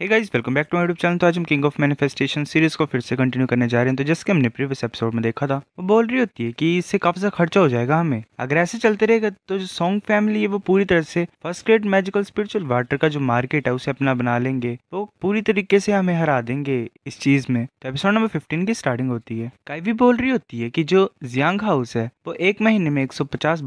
hey guys welcome back to YouTube channel तो आज हम किंग ऑफ मैनिफेस्टेशन सीरीज को फिर से कंटिन्यू करने जा रहे हैं तो जैसे कि हमने प्रीवियस एपिसोड में देखा था वो बोल रही होती है कि इससे काफी सा खर्चा हो जाएगा हमें अगर ऐसे चलते रहेगा तो जो सॉन्ग फैमिली है वो पूरी तरह से first grade magical spiritual water का जो मार्केट है उसे अपना बना लेंगे तो पूरी तरीके से हमें हरा देंगे इस चीज में तो एपिसोड नंबर फिफ्टीन की स्टार्टिंग होती है काइवी बोल रही होती है की जो जियांग हाउस है वो एक महीने में एक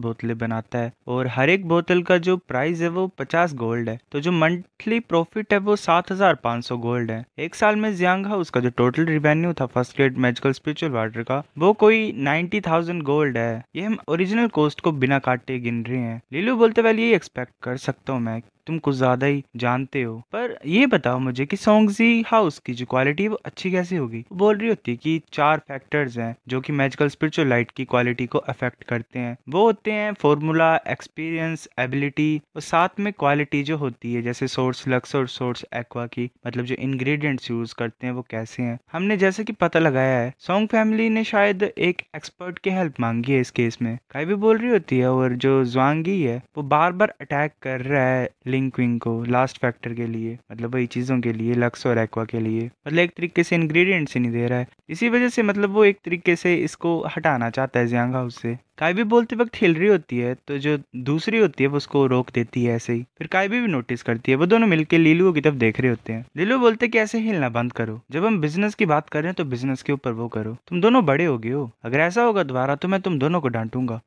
बोतलें बनाता है और हर एक बोतल का जो प्राइस है वो पचास गोल्ड है तो जो मंथली प्रॉफिट है वो सात 2500 गोल्ड है एक साल में जियांग हाउस जो टोटल रिवेन्यू था first grade magical spiritual water का वो कोई 90,000 गोल्ड है ये हम ओरिजिनल कोस्ट को बिना काटे गिन रहे हैं लीलू बोलते वाले ये एक्सपेक्ट कर सकता हूँ मैं तुम कुछ ज़्यादा ही जानते हो पर ये बताओ मुझे कि सोंगजी हाउस की जो क्वालिटी है वो अच्छी कैसे होगी बोल रही होती है कि चार फैक्टर्स हैं जो कि मैजिकल स्पिरिचुअल लाइट की क्वालिटी को अफेक्ट करते हैं वो होते हैं फॉर्मूला एक्सपीरियंस एबिलिटी और साथ में क्वालिटी जो होती है जैसे सोर्स लक्स और सोर्स एक्वा की मतलब जो इंग्रेडिएंट्स यूज करते हैं वो कैसे हैं हमने जैसे कि पता लगाया है सॉन्ग फैमिली ने शायद एक एक्सपर्ट की हेल्प मांगी है इस केस में काई भी बोल रही होती है और जो ज्वांगी है वो बार बार अटैक कर रहा है रिंग क्विंग को लास्ट फैक्टर के लिए मतलब वही चीज़ों के लिए लक्स और एक्वा के लिए मतलब एक तरीके से इंग्रेडिएंट्स ही नहीं दे रहा है इसी वजह से मतलब वो एक तरीके से इसको हटाना चाहता है जियांग हाउस से कायबी बोलते वक्त हिल रही होती है तो जो दूसरी होती है वो उसको रोक देती है ऐसे ही फिर कायबी भी नोटिस करती है वो दोनों मिलकर लीलू की तरफ देख रहे होते हैं लीलू बोलते कि ऐसे हिलना बंद करो जब हम बिजनेस की बात कर रहे हैं तो बिजनेस के ऊपर वो करो तुम दोनों बड़े हो गए हो अगर ऐसा होगा दोबारा तो मैं तुम दोनों को डांटूंगा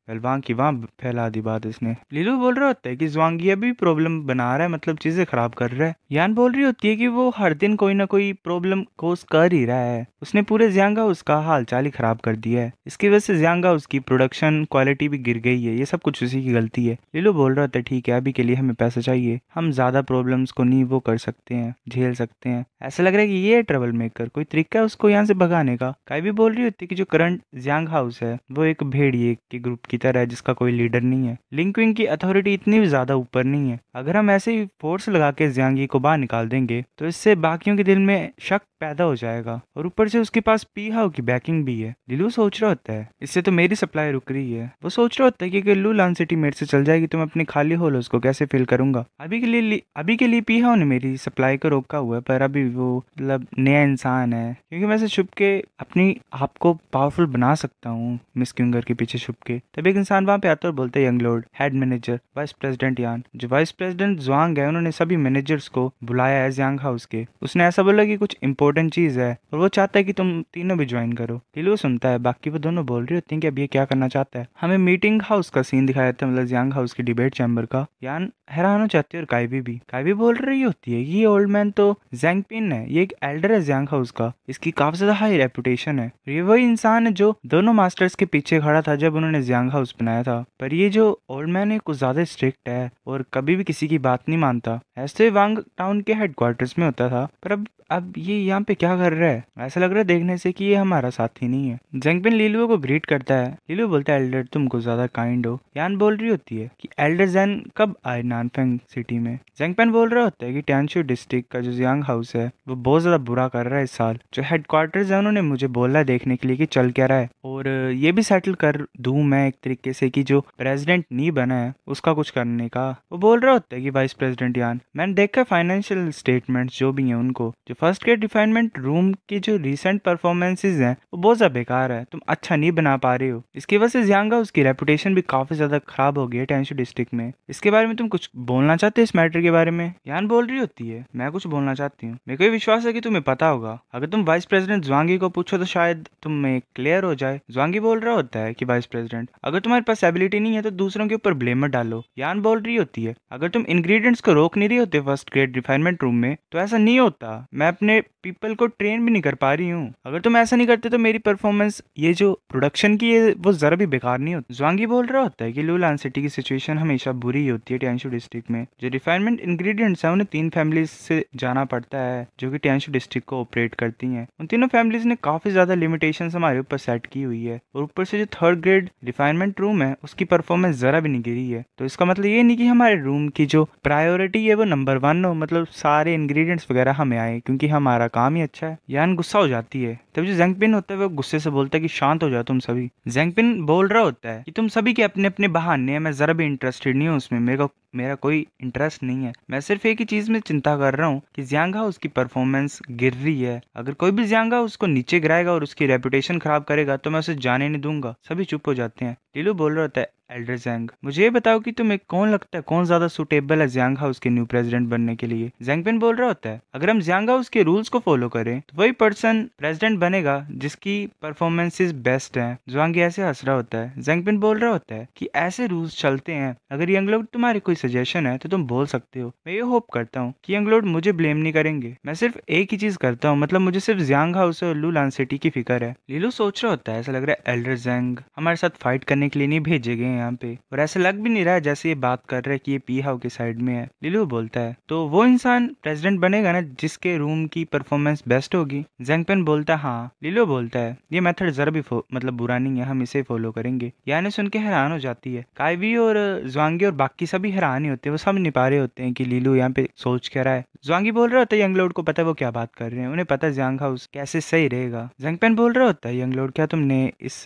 की वहां फैला दी बात इसने लीलू बोल रहा होता है की जुआंगिया भी प्रॉब्लम बना बना रहा है मतलब चीजें खराब कर रहा है यान बोल रही होती है कि वो हर दिन कोई ना कोई प्रॉब्लम कोस कर ही रहा है उसने पूरे ज्यांगा उसका हाल चाल ही खराब कर दिया है इसकी वजह से ज्यांगा उसकी प्रोडक्शन क्वालिटी भी गिर गई है ये सब कुछ उसी की गलती है लीलो बोल रहा था ठीक है अभी के लिए हमें पैसा चाहिए हम ज्यादा प्रॉब्लम को नहीं वो कर सकते हैं झेल सकते हैं ऐसा लग रहा है कि ये ट्रेवल मेकर कोई तरीका है उसको यहाँ से भगाने का काई भी बोल रही होती है कि जो करंट ज्यांग हाउस है वो एक भेड़िए के ग्रुप की तरह है जिसका कोई लीडर नहीं है लिंक की अथॉरिटी इतनी भी ज्यादा ऊपर नहीं है अगर हम ऐसे ही फोर्स लगा के जियांगी को बाहर निकाल देंगे तो इससे बाकियों के दिल में शक पैदा हो जाएगा और ऊपर से उसके पास पी हाउ की बैकिंग भी है लिलू सोच रहा होता है इससे तो मेरी सप्लाई रुक रही है वो सोच रहा होता है की लू लान सिटी मेरे से चल जाएगी तो मैं अपने खाली होल उसको कैसे फिल करूंगा अभी के लिए अभी के लिए पी हाउ ने मेरी सप्लाई को रोका हुआ है पर अभी वो मतलब नया इंसान है क्योंकि मैं छुप के अपनी आप को पावरफुल बना सकता हूँ मिस क्यूंगर के पीछे छुप के तब एक इंसान वहाँ पे आता है और बोलता है young lord head manager vice president Yan जो वाइस प्रेसिडेंट प्रेसिडेंट जुआंग है उन्होंने सभी मैनेजर्स को बुलाया है जियांग हाउस के उसने ऐसा बोला कि कुछ इंपॉर्टेंट चीज है और वो चाहता है कि तुम तीनों भी ज्वाइन करो टिलू सुनता है बाकी वो दोनों बोल रही होती है कि अब ये क्या करना चाहता है हमें मीटिंग हाउस का सीन दिखाया था मतलब जियांग हाउस के डिबेट चैम्बर का यान हैरान हो जाती है और कायबी भी कायबी बोल रही होती है ये ओल्ड मैन तो जैंग पिन है ये एक एल्डर है जैंग हाउस का इसकी काफी ज्यादा हाई रेपुटेशन है ये वही इंसान है जो दोनों मास्टर्स के पीछे खड़ा था जब उन्होंने जैंग हाउस बनाया था पर ये जो ओल्ड मैन है कुछ ज्यादा स्ट्रिक्ट है और कभी भी किसी की बात नहीं मानता ऐसे वांग टाउन के हेडक्वार्टर्स में होता था पर अब अब ये यहाँ पे क्या कर रहा है ऐसा लग रहा है देखने से कि ये हमारा साथी नहीं है जेंगपिन लीलुओ को ग्रीट करता है लीलुओ बोलता है एल्डर तुमको ज्यादा काइंड हो यान बोल रही होती है कि एल्डर जैन कब आए नानफेंग सिटी में जेंगपेन बोल रहा होता है कि टैंशु डिस्ट्रिक्ट का जो जियांग हाउस है वो बहुत ज्यादा बुरा कर रहा है इस साल जो हेडक्वार्टर्स है उन्होंने मुझे बोला है देखने के लिए की चल क्या रहा है और ये भी सेटल कर दू मैं एक तरीके से की जो प्रेजिडेंट नहीं बना है उसका कुछ करने का वो बोल रहा होता है की वाइस प्रेसिडेंट यान मैंने देखा फाइनेंशियल स्टेटमेंट जो भी है उनको जो फर्स्ट के रिफाइनमेंट रूम की जो रिसेंट परफॉर्मेंसेज हैं वो बहुत ज़्यादा बेकार है तुम अच्छा नहीं बना पा रहे हो इसकी वजह से जियांगा उसकी रेपुटेशन भी काफ़ी ज़्यादा खराब हो गई है टेंशू डिस्ट्रिक्ट में इसके बारे में तुम कुछ बोलना चाहते हो इस मैटर के बारे में यान बोल रही होती है मैं कुछ बोलना चाहती हूँ मेरे को विश्वास है की तुम्हें पता होगा अगर तुम वाइस प्रेसिडेंट ज्वांगी को पूछो तो शायद तुम्हें क्लियर हो जाए ज्वांगी बोल रहा होता है की वाइस प्रेसिडेंट अगर तुम्हारे पास एबिलिटी नहीं है तो दूसरों के ऊपर ब्लेमर डालो यान बोल रही होती है अगर तुम इंग्रीडियंट्स को रोक नहीं रही होते फर्स्ट ग्रेड रिफाइनमेंट रूम में तो ऐसा नहीं होता मैं अपने पीपल को ट्रेन भी नहीं कर पा रही हूँ अगर तुम ऐसा नहीं करते तो मेरी परफॉर्मेंस ये जो प्रोडक्शन की है वो ज़रा भी बेकार नहीं होती ज्वांगी बोल रहा होता है कि लूलान सिटी की सिचुएशन हमेशा बुरी ही होती है टेंशू डिस्ट्रिक्ट में जो रिफाइनमेंट इंग्रेडिएंट्स है उन्हें तीन फैमिली से जाना पड़ता है जो की टेंशू डिस्ट्रिक्ट को ऑपरेट करती है उन तीनों फैमिलीज ने काफ़ी ज़्यादा लिमिटेशन हमारे ऊपर सेट की हुई है और ऊपर से जो थर्ड ग्रेड रिफाइनमेंट रूम है उसकी परफॉर्मेंस ज़रा भी नहीं गिरी है तो इसका मतलब ये नहीं की हमारे रूम की जो प्रायोरिटी है वो नंबर वन हो मतलब सारे इंग्रीडियंट्स वगैरह हमें आए क्योंकि कि हमारा काम ही अच्छा है यान गुस्सा हो जाती है तब जो जेंगपिन होता है वो गुस्से से बोलता है कि शांत हो जाओ तुम सभी जेंगपिन बोल रहा होता है कि तुम सभी के अपने अपने बहाने हैं मैं जरा भी इंटरेस्टेड नहीं हूँ उसमें मेरे को मेरा कोई इंटरेस्ट नहीं है मैं सिर्फ एक ही चीज में चिंता कर रहा हूँ कि जियांगा उसकी परफॉर्मेंस गिर रही है अगर कोई भी जियांगा उसको नीचे गिराएगा और उसकी रेपुटेशन खराब करेगा तो मैं उसे जाने नहीं दूंगा सभी चुप हो जाते हैं लीलू बोल रहा था एल्डर जैंग मुझे ये बताओ कि तुम्हें कौन लगता है कौन ज्यादा सुटेबल है जियांग हाउस के न्यू प्रेसिडेंट बनने के लिए जैंगपिन बोल रहा होता है अगर हम जियांग हाउस के रूल्स को फॉलो करें तो वही पर्सन प्रेसिडेंट बनेगा जिसकी परफॉर्मेंसेस बेस्ट है जुआंगी ऐसे हंस रहा होता है जैंगपिन बोल रहा होता है की ऐसे रूल्स चलते हैं अगर यंग लोग तुम्हारे कोई सजेशन है तो तुम बोल सकते हो मैं ये होप करता हूँ कि यंग लोड मुझे ब्लेम नहीं करेंगे मैं सिर्फ एक ही चीज करता हूँ मतलब मुझे सिर्फ जियांग हाउस और लू लान सिटी की फिक्र है लीलू सोच रहा होता है ऐसा लग रहा है एल्डर जेंग हमारे साथ फाइट करने के लिए नहीं भेजे गए यहाँ पे और ऐसा लग भी नहीं रहा है जैसे ये बात कर रहे है कि ये पी हाउ के साइड में है लीलू बोलता है तो वो इंसान प्रेसिडेंट बनेगा ना जिसके रूम की परफॉर्मेंस बेस्ट होगी जेंगपेन बोलता है हाँ लीलू बोलता है ये मेथड जरा भी मतलब बुरा नहीं है हम इसे फॉलो करेंगे यानी सुन के हैरान हो जाती है कायवी और ज्वांगी और बाकी सभी हैरान कहानी होती है वो समझ नहीं पा रहे होते हैं कि लीलू यहाँ पे सोच कर रहा है ज्वांगी बोल रहे होता है यंग लोड को पता है वो क्या बात कर रहे हैं उन्हें पता है जयांग हाउस कैसे सही रहेगा जंगपेन बोल रहा होता है यंग लोड क्या तुमने इस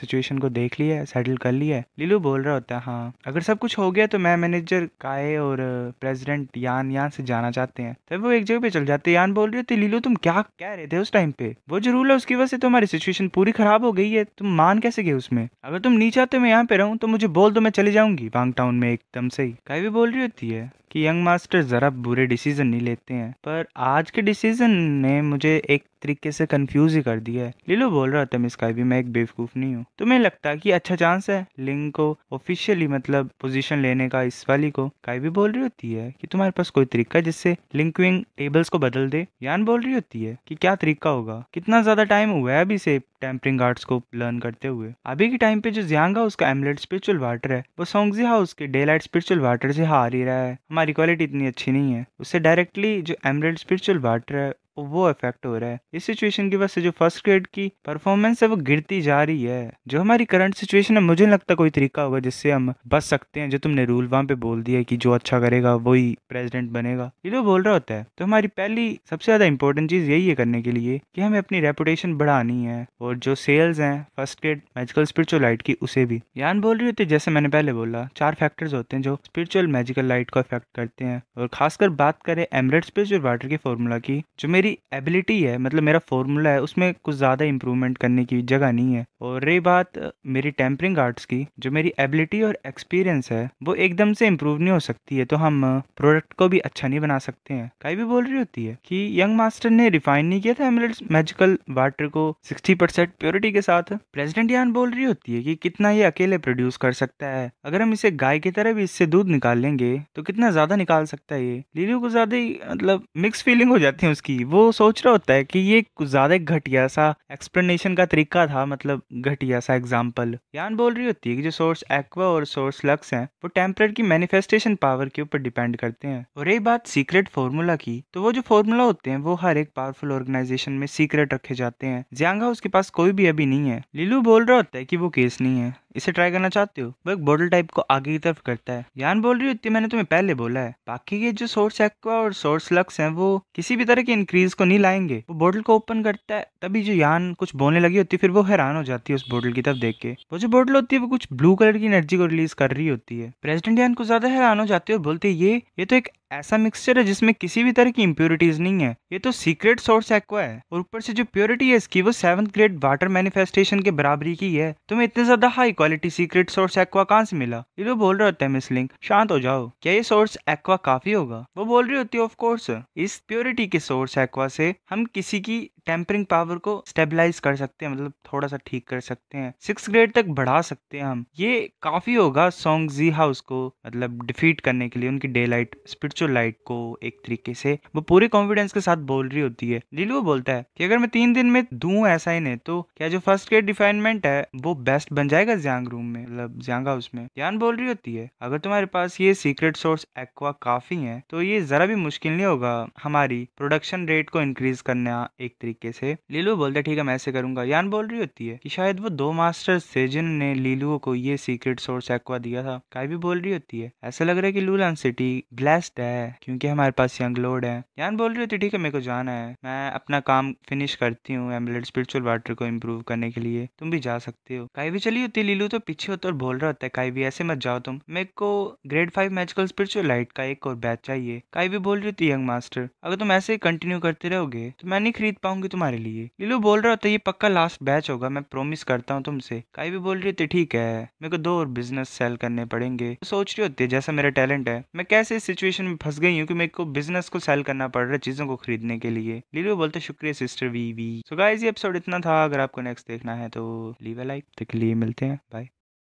सिचुएशन को देख लिया है सेटल कर लिया है लीलू बोल रहा होता है हाँ अगर सब कुछ हो गया तो मैं मैनेजर काय और प्रेसिडेंट यान यान से जाना चाहते हैं तब वो एक जगह पे चल जाते यान बोल रहे होते लीलू तुम क्या कह रहे थे उस टाइम पे वो जो रूल है उसकी वजह से तुम्हारी सिचुएशन पूरी खराब हो गई है तुम मान कैसे गए उसमें अगर तुम नहीं चाहते मैं यहाँ पे रहूँ तो मुझे बोल दो मैं चली जाऊंगी बांग टाउन में एकदम से ही काई भी बोल रही होती है कि यंग मास्टर जरा बुरे डिसीजन निर्णय लेते हैं पर आज के डिसीजन ने मुझे एक तरीके से कंफ्यूज ही कर दिया है लीलो बोल रहा था मिस कायबी मैं एक बेवकूफ़ नहीं हूँ तुम्हें तो लगता है कि अच्छा चांस है लिंग को ऑफिशियली मतलब पोजीशन लेने का इस वाली को भी बोल रही होती है कि तुम्हारे पास कोई तरीका जिससे लिंक टेबल्स को बदल दे यान बोल रही होती है कि क्या तरीका होगा कितना ज़्यादा टाइम हुआ है अभी से टेम्परिंग आर्ट्स को लर्न करते हुए अभी के टाइम पे जो जियांग है उसका एमलेट स्पिरिचुअल वाटर है वो सोंगजी हाउस के डे लाइट स्पिरिचुअल वाटर से हार ही रहा है हमारी क्वालिटी इतनी अच्छी नहीं है उससे डायरेक्टली जो एमलेट स्पिरिचुअल वाटर है वो इफेक्ट हो रहा है इस सिचुएशन की वजह से जो फर्स्ट ग्रेड की परफॉर्मेंस है वो गिरती जा रही है जो हमारी करंट सिचुएशन है मुझे लगता कोई तरीका होगा जिससे हम बच सकते हैं जो तुमने रूल वहां पे बोल दिया कि जो अच्छा करेगा वही प्रेसिडेंट बनेगा ये जो बोल रहा होता है तो हमारी पहली सबसे ज्यादा इंपॉर्टेंट चीज यही है करने के लिए कि हमें अपनी रेपुटेशन बढ़ानी है और जो सेल्स हैं first grade magical spiritual light की उसे भी यान बोल रही होती है जैसे मैंने पहले बोला चार फैक्टर्स होते हैं जो स्पिरिचुअल मेजिकल लाइट को अफेक्ट करते हैं और खासकर बात करें एमरेट स्पिरिचुअल वाटर के फॉर्मूला की जो मेरी मेरी एबिलिटी है मतलब मेरा फॉर्मूला है उसमें कुछ ज़्यादा इम्प्रूवमेंट करने की जगह नहीं है और रही बात मेरी टेम्परिंग आर्ट्स की जो मेरी एबिलिटी और एक्सपीरियंस है वो एकदम से इम्प्रूव नहीं हो सकती है तो हम प्रोडक्ट को भी अच्छा नहीं बना सकते हैं कई भी बोल रही होती है कि यंग मास्टर ने रिफाइन नहीं किया था एमरेट्स मैजिकल वाटर को सिक्सटी परसेंट प्योरिटी के साथ प्रेजिडेंट यान बोल रही होती है कि कितना ये अकेले प्रोड्यूस कर सकता है अगर हम इसे गाय की तरह भी इससे दूध निकाल लेंगे तो कितना ज़्यादा निकाल सकता है ये लीलू को ज़्यादा ही मतलब मिक्स फीलिंग हो जाती है उसकी वो सोच रहा होता है कि ये कुछ ज़्यादा घटिया सा एक्सप्लेनेशन का तरीका था मतलब घटिया सा एग्जाम्पल यान बोल रही होती है कि जो सोर्स एक्वा और सोर्स लक्स हैं वो टेम्परेट की मैनिफेस्टेशन पावर के ऊपर डिपेंड करते हैं और ये बात सीक्रेट फॉर्मूला की तो वो जो फॉर्मूला होते हैं वो हर एक पावरफुल ऑर्गेनाइजेशन में सीक्रेट रखे जाते हैं ज्यांगा उसके पास कोई भी अभी नहीं है लिलू बोल रहा होता है कि वो केस नहीं है इसे ट्राई करना चाहते हो वो एक बॉटल टाइप को आगे की तरफ करता है यान बोल रही होती मैंने तुम्हें पहले बोला है बाकी के जो सोर्स एक्वा और सोर्स लक्स हैं वो किसी भी तरह के इंक्रीज को नहीं लाएंगे वो बोटल को ओपन करता है तभी जो यान कुछ बोलने लगी होती है फिर वो हैरान हो जाती है उस बोटल की तरफ देख के वो जो बोटल होती है वो कुछ ब्लू कलर की एनर्जी को रिलीज कर रही होती है प्रेसिडेंट यान को ज्यादा हैरान हो जाती है और बोलती है ये ये तो एक ऐसा मिक्सचर है जिसमें किसी भी तरह की इम्प्योरिटीज नहीं है ये तो सीक्रेट सोर्स एक्वा है और ऊपर से जो प्योरिटी है इसकी वो सेवन ग्रेड वाटर मैनिफेस्टेशन के बराबरी की है तुम्हें तो इतने ज्यादा high quality secret source aqua कहाँ से मिला ये तो बोल रहे होते हैं मिसलिंग शांत हो जाओ क्या ये सोर्स एक्वा काफी होगा वो बोल रही होती है ऑफकोर्स इस प्योरिटी के सोर्स एक्वा से हम किसी की टेम्परिंग पावर को स्टेबलाइज कर सकते हैं मतलब थोड़ा सा ठीक कर सकते हैं सिक्स ग्रेड तक बढ़ा सकते हैं हम ये काफ़ी होगा सॉन्ग जी हाउस को मतलब डिफीट करने के लिए उनकी डे लाइट स्पिरिचुअल लाइट को एक तरीके से वो पूरे कॉन्फिडेंस के साथ बोल रही होती है लीलू बोलता है कि अगर मैं तीन दिन में दू ऐसा ही नहीं तो क्या जो फर्स्ट ग्रेड डिफाइनमेंट है वो बेस्ट बन जाएगा ज्यांग रूम में मतलब ज्यांग हाउस में ज्ञान बोल रही होती है अगर तुम्हारे पास ये सीक्रेट सोर्स एक्वा काफ़ी है तो ये ज़रा भी मुश्किल नहीं होगा हमारी प्रोडक्शन रेट को इंक्रीज करना एक तरीके तरीके से लीलू बोलता है ठीक है मैं ऐसे करूंगा यान बोल रही होती है कि शायद वो दो मास्टर्स थे जिनने लीलू को ये सीक्रेट सोर्स एक्वा दिया था काय भी बोल रही होती है ऐसा लग रहा है की लूलान सिटी ब्लेस्ड है क्योंकि हमारे पास यंग लोड है यान बोल रही होती है ठीक है मेरे को जाना है मैं अपना काम फिनिश करती हूँ एम्बुलेट स्पिरिचुअल वाटर को इम्प्रूव करने के लिए तुम भी जा सकते हो काई भी चली होती है लीलू तो पीछे होता और बोल रहा होता है काई भी ऐसे मत जाओ तुम मेरे को grade five magical spiritual light का एक और बैच चाहिए काई भी बोल रही होती यंग मास्टर अगर तुम ऐसे कंटिन्यू करते रहोगे तो मैं नहीं खरीद पाऊंगी होंगी तुम्हारे लिए लीलू बोल रहा होता तो ये पक्का लास्ट बैच होगा मैं प्रोमिस करता हूँ तुमसे काई भी बोल रही होती तो ठीक है मेरे को दो और बिजनेस सेल करने पड़ेंगे तो सोच रही होती जैसा मेरा टैलेंट है मैं कैसे इस सिचुएशन में फंस गई हूँ की मेरे को बिजनेस को सेल करना पड़ रहा है चीजों को खरीदने के लिए लीलू बोलते शुक्रिया सिस्टर वी वी सो गाइज ये एपिसोड इतना था अगर आपको नेक्स्ट देखना है तो लीव ए लाइक तक के लिए मिलते हैं बाय